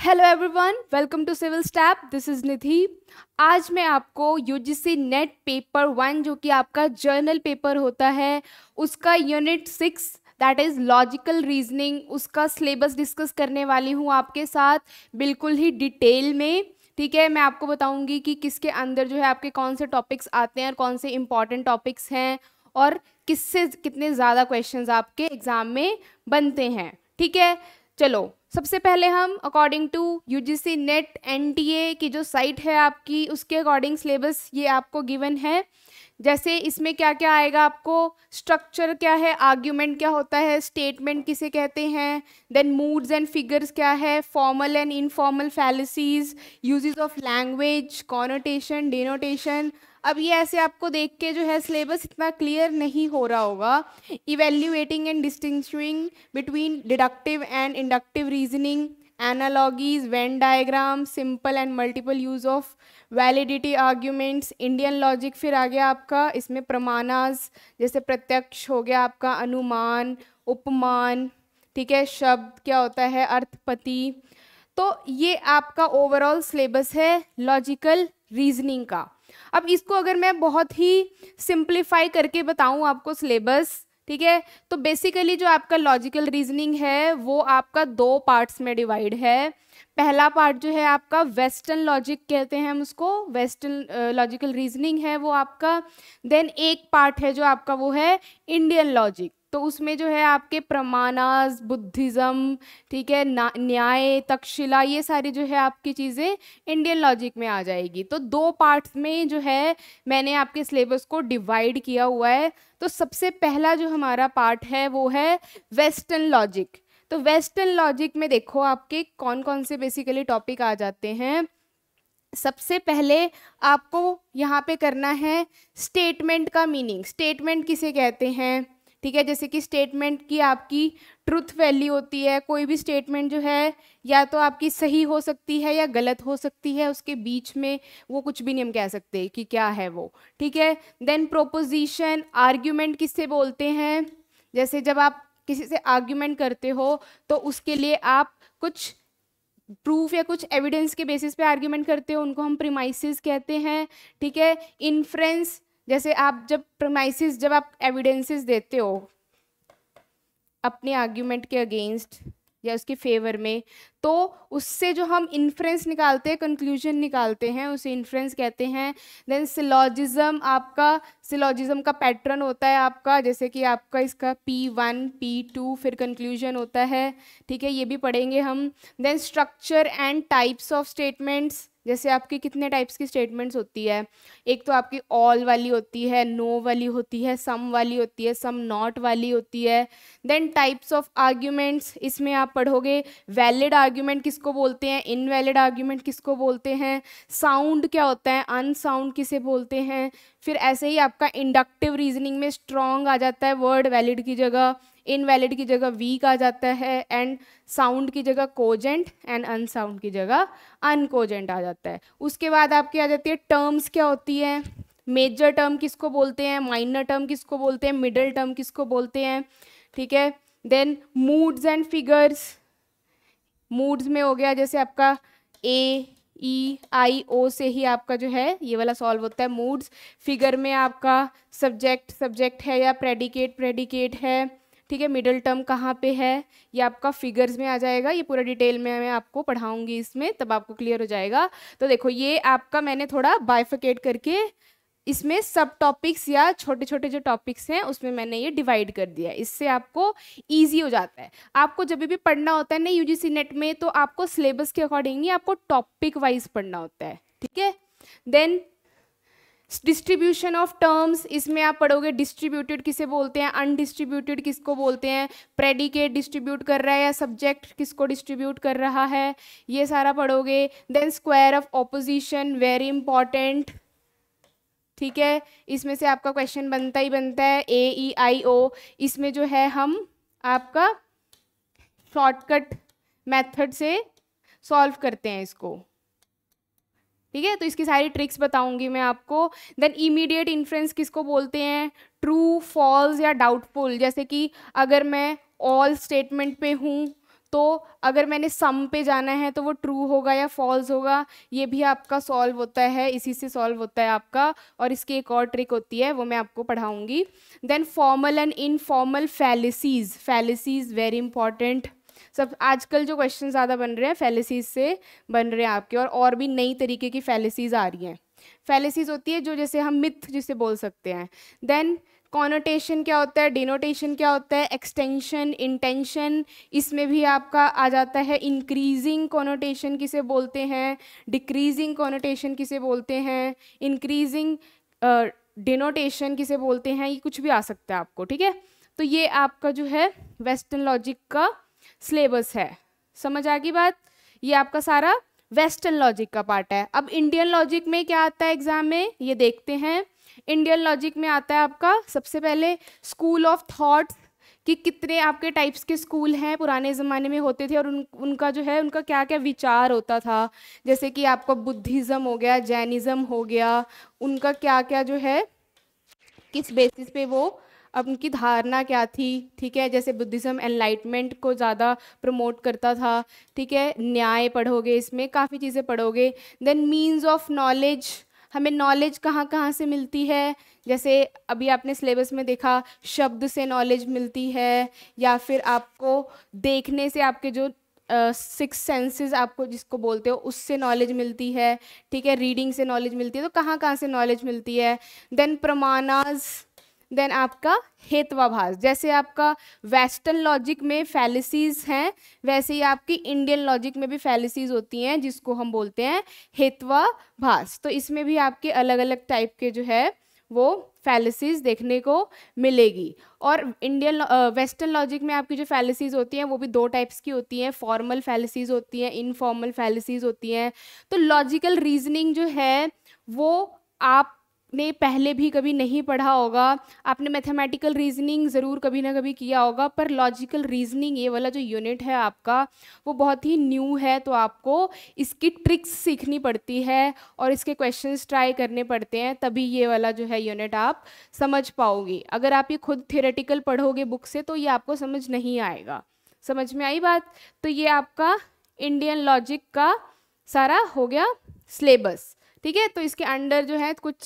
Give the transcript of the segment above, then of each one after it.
hello everyone welcome to civil step this is Nidhi आज मैं आपको यूजीसी नेट पेपर वन जो कि आपका जर्नल पेपर होता है उसका unit six that is logical reasoning उसका सिलेबस डिस्कस करने वाली हूँ आपके साथ बिल्कुल ही डिटेल में ठीक है मैं आपको बताऊँगी कि किसके अंदर जो है आपके कौन से टॉपिक्स आते हैं और कौन से इम्पॉर्टेंट टॉपिक्स हैं और किससे कितने ज़्यादा क्वेश्चन आपके एग्ज़ाम में बनते हैं ठीक है चलो सबसे पहले हम according to U G C NET N T A की जो साइट है आपकी उसके अकॉर्डिंग सिलेबस ये आपको गिवन है जैसे इसमें क्या क्या आएगा आपको स्ट्रक्चर क्या है आर्ग्यूमेंट क्या होता है स्टेटमेंट किसे कहते हैं देन मूड्स एंड फिगर्स क्या है formal and informal fallacies uses of language connotation denotation अब ये ऐसे आपको देख के जो है सिलेबस इतना क्लियर नहीं हो रहा होगा evaluating and distinguish between deductive and inductive reasoning analogies venn diagram simple and multiple use of validity arguments indian logic फिर आ गया आपका इसमें प्रमाणास जैसे प्रत्यक्ष हो गया आपका अनुमान उपमान ठीक है शब्द क्या होता है अर्थपति तो ये आपका ओवरऑल सिलेबस है लॉजिकल रीजनिंग का अब इसको अगर मैं बहुत ही सिंप्लीफाई करके बताऊं आपको सिलेबस ठीक है तो बेसिकली जो आपका लॉजिकल रीजनिंग है वो आपका दो पार्ट्स में डिवाइड है पहला पार्ट जो है आपका वेस्टर्न लॉजिक कहते हैं हम उसको वेस्टर्न लॉजिकल रीजनिंग है वो आपका देन एक पार्ट है जो आपका वो है इंडियन लॉजिक तो उसमें जो है आपके प्रमाणास बुद्धिज़्म ठीक है न्याय तक्षशिला ये सारी जो है आपकी चीज़ें इंडियन लॉजिक में आ जाएगी तो दो पार्ट्स में जो है मैंने आपके सिलेबस को डिवाइड किया हुआ है तो सबसे पहला जो हमारा पार्ट है वो है वेस्टर्न लॉजिक तो वेस्टर्न लॉजिक में देखो आपके कौन कौन से बेसिकली टॉपिक आ जाते हैं सबसे पहले आपको यहाँ पे करना है स्टेटमेंट का मीनिंग स्टेटमेंट किसे कहते हैं ठीक है जैसे कि स्टेटमेंट की आपकी ट्रुथ वैल्यू होती है कोई भी स्टेटमेंट जो है या तो आपकी सही हो सकती है या गलत हो सकती है उसके बीच में वो कुछ भी नहीं हम कह सकते कि क्या है वो ठीक है देन प्रोपोजिशन आर्ग्यूमेंट किससे बोलते हैं जैसे जब आप किसी से आर्ग्यूमेंट करते हो तो उसके लिए आप कुछ प्रूफ या कुछ एविडेंस के बेसिस पे आर्ग्यूमेंट करते हो उनको हम प्रीमाइसिस कहते हैं ठीक है इन्फ्रेंस जैसे आप जब प्रमाइसिस जब आप एविडेंसेस देते हो अपने आर्ग्यूमेंट के अगेंस्ट या उसके फेवर में तो उससे जो हम इन्फ्रेंस निकालते हैं कंक्लूजन निकालते हैं उसे इन्फ्रेंस कहते हैं देन सिलॉजिज़म आपका सिलॉजिज़म का पैटर्न होता है आपका जैसे कि आपका इसका पी वन पी टू फिर कंक्लूजन होता है ठीक है ये भी पढ़ेंगे हम then structure and types of statements जैसे आपकी कितने टाइप्स की स्टेटमेंट्स होती है एक तो आपकी ऑल वाली होती है नो वाली होती है सम वाली होती है सम नॉट वाली होती है देन टाइप्स ऑफ आर्ग्यूमेंट्स इसमें आप पढ़ोगे वैलिड आर्ग्यूमेंट किसको बोलते हैं इनवैलिड आर्ग्यूमेंट किसको बोलते हैं साउंड क्या होता है अनसाउंड किसे बोलते हैं फिर ऐसे ही आपका इंडक्टिव रीजनिंग में स्ट्रॉन्ग आ जाता है वर्ड वैलिड की जगह इनवैलिड की जगह वीक आ जाता है एंड साउंड की जगह कोजेंट एंड अनसाउंड की जगह अनकोजेंट आ जाता है उसके बाद आपकी आ जाती है टर्म्स क्या होती है मेजर टर्म किसको बोलते हैं माइनर टर्म किसको बोलते हैं मिडल टर्म किसको बोलते हैं ठीक है then moods and figures moods में हो गया जैसे आपका ए ई आई ओ से ही आपका जो है ये वाला सॉल्व होता है मूड्स फिगर में आपका सब्जेक्ट सब्जेक्ट है या प्रेडिकेट प्रेडिकेट है ठीक है मिडिल टर्म कहाँ पे है ये आपका फिगर्स में आ जाएगा ये पूरा डिटेल में मैं आपको पढ़ाऊँगी इसमें तब आपको क्लियर हो जाएगा तो देखो ये आपका मैंने थोड़ा बाइफिकेट करके इसमें सब टॉपिक्स या छोटे छोटे जो टॉपिक्स हैं उसमें मैंने ये डिवाइड कर दिया है इससे आपको ईजी हो जाता है आपको जब भी पढ़ना होता है ना यूजीसी नेट में तो आपको सिलेबस के अकॉर्डिंगली आपको टॉपिक वाइज पढ़ना होता है ठीक है देन डिस्ट्रीब्यूशन ऑफ टर्म्स इसमें आप पढ़ोगे डिस्ट्रीब्यूटेड किसे बोलते हैं अनडिस्ट्रीब्यूटेड किसको बोलते हैं प्रेडिकेट डिस्ट्रीब्यूट कर रहा है या सब्जेक्ट किसको डिस्ट्रीब्यूट कर रहा है ये सारा पढ़ोगे then square of opposition very important ठीक है इसमें से आपका क्वेश्चन बनता ही बनता है ए ई आई ओ इसमें जो है हम आपका शॉर्टकट मेथड से सॉल्व करते हैं इसको ठीक है तो इसकी सारी ट्रिक्स बताऊंगी मैं आपको देन इमीडिएट इन्फ्रेंस किसको बोलते हैं ट्रू फॉल्स या डाउटफुल जैसे कि अगर मैं ऑल स्टेटमेंट पे हूँ तो अगर मैंने सम पे जाना है तो वो ट्रू होगा या फॉल्स होगा ये भी आपका सॉल्व होता है इसी से सॉल्व होता है आपका और इसकी एक और ट्रिक होती है वो मैं आपको पढ़ाऊंगी then formal and informal fallacies fallacies very important सब आजकल जो क्वेश्चन ज़्यादा बन रहे हैं फैलेसीज से बन रहे हैं आपके और और भी नई तरीके की फैलेसीज आ रही हैं फैलेसीज होती है जो जैसे हम मिथ जिसे बोल सकते हैं देन कॉनोटेशन क्या होता है डिनोटेशन क्या होता है एक्सटेंशन इंटेंशन इसमें भी आपका आ जाता है इंक्रीजिंग कॉनोटेशन किसे बोलते हैं डिक्रीजिंग कॉनोटेशन किसे बोलते हैं इंक्रीजिंग डिनोटेशन किसे बोलते हैं ये कुछ भी आ सकता है आपको ठीक है तो ये आपका जो है वेस्टर्न लॉजिक का सिलेबस है समझ आ गई बात ये आपका सारा वेस्टर्न लॉजिक का पार्ट है अब इंडियन लॉजिक में क्या आता है एग्जाम में ये देखते हैं इंडियन लॉजिक में आता है आपका सबसे पहले स्कूल ऑफ थॉट्स कि कितने आपके टाइप्स के स्कूल हैं पुराने ज़माने में होते थे और उन उनका जो है उनका क्या क्या विचार होता था जैसे कि आपका बुद्धिज़्म हो गया जैनिज़्म हो गया उनका क्या क्या जो है किस बेसिस पे वो अब उनकी धारणा क्या थी ठीक है जैसे बुद्धिज़्म एनलाइटमेंट को ज़्यादा प्रमोट करता था ठीक है न्याय पढ़ोगे इसमें काफ़ी चीज़ें पढ़ोगे देन मीन्स ऑफ नॉलेज हमें नॉलेज कहाँ कहाँ से मिलती है जैसे अभी आपने सिलेबस में देखा शब्द से नॉलेज मिलती है या फिर आपको देखने से आपके जो सिक्स uh, सेंसेस आपको जिसको बोलते हो उससे नॉलेज मिलती है ठीक है रीडिंग से नॉलेज मिलती है तो कहाँ कहाँ से नॉलेज मिलती है देन प्रमाणाज़ देन आपका हेतवाभास जैसे आपका वेस्टर्न लॉजिक में फैलिसीज हैं वैसे ही आपकी इंडियन लॉजिक में भी फैलिसीज होती हैं जिसको हम बोलते हैं हेतवाभास तो इसमें भी आपके अलग अलग टाइप के जो है वो फैलिसीज देखने को मिलेगी और इंडियन वेस्टर्न लॉजिक में आपकी जो फैलिसीज होती हैं वो भी दो टाइप्स की होती हैं फॉर्मल फैलिसीज होती हैं इनफॉर्मल फैलिसीज होती हैं तो लॉजिकल रीजनिंग जो है वो आप ने पहले भी कभी नहीं पढ़ा होगा आपने मैथमेटिकल रीजनिंग ज़रूर कभी ना कभी किया होगा पर लॉजिकल रीजनिंग ये वाला जो यूनिट है आपका वो बहुत ही न्यू है तो आपको इसकी ट्रिक्स सीखनी पड़ती है और इसके क्वेश्चंस ट्राई करने पड़ते हैं तभी ये वाला जो है यूनिट आप समझ पाओगे अगर आप ये खुद थेरेटिकल पढ़ोगे बुक से तो ये आपको समझ नहीं आएगा समझ में आई बात तो ये आपका इंडियन लॉजिक का सारा हो गया सिलेबस ठीक है तो इसके अंडर जो है कुछ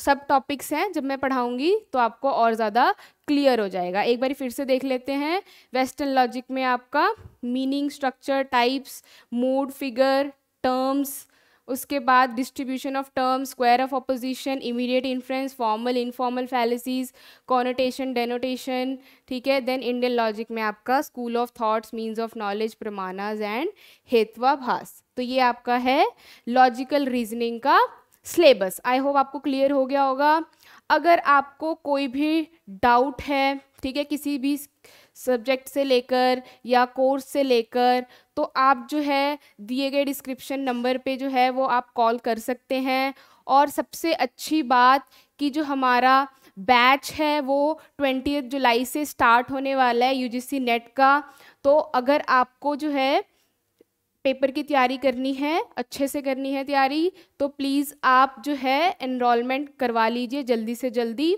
सब टॉपिक्स हैं जब मैं पढ़ाऊंगी तो आपको और ज़्यादा क्लियर हो जाएगा एक बार फिर से देख लेते हैं वेस्टर्न लॉजिक में आपका meaning structure types mood figure terms उसके बाद distribution of terms square of opposition immediate influence formal informal fallacies connotation denotation ठीक है देन इंडियन लॉजिक में आपका school of thoughts means of knowledge प्रमाणाज एंड भास तो ये आपका है लॉजिकल रीजनिंग का सिलेबस आई होप आपको क्लियर हो गया होगा अगर आपको कोई भी डाउट है ठीक है किसी भी सब्जेक्ट से लेकर या कोर्स से लेकर तो आप जो है दिए गए डिस्क्रिप्शन नंबर पे जो है वो आप कॉल कर सकते हैं और सबसे अच्छी बात कि जो हमारा बैच है वो ट्वेंटी जुलाई से स्टार्ट होने वाला है यूजीसी नेट का तो अगर आपको जो है पेपर की तैयारी करनी है अच्छे से करनी है तैयारी तो प्लीज़ आप जो है इनरोलमेंट करवा लीजिए जल्दी से जल्दी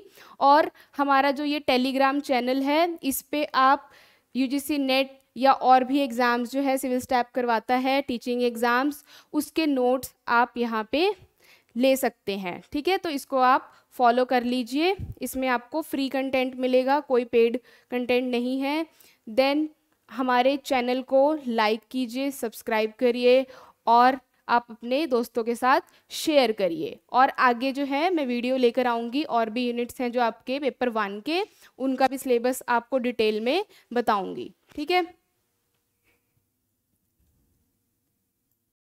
और हमारा जो ये टेलीग्राम चैनल है इस पर आप यू नेट या और भी एग्ज़ाम्स जो है सिविल स्टैप करवाता है टीचिंग एग्ज़ाम्स उसके नोट्स आप यहाँ पे ले सकते हैं ठीक है तो इसको आप फॉलो कर लीजिए इसमें आपको फ्री कंटेंट मिलेगा कोई पेड कंटेंट नहीं है देन हमारे चैनल को लाइक कीजिए सब्सक्राइब करिए और आप अपने दोस्तों के साथ शेयर करिए और आगे जो है मैं वीडियो लेकर आऊँगी और भी यूनिट्स हैं जो आपके पेपर वन के उनका भी सिलेबस आपको डिटेल में बताऊँगी ठीक है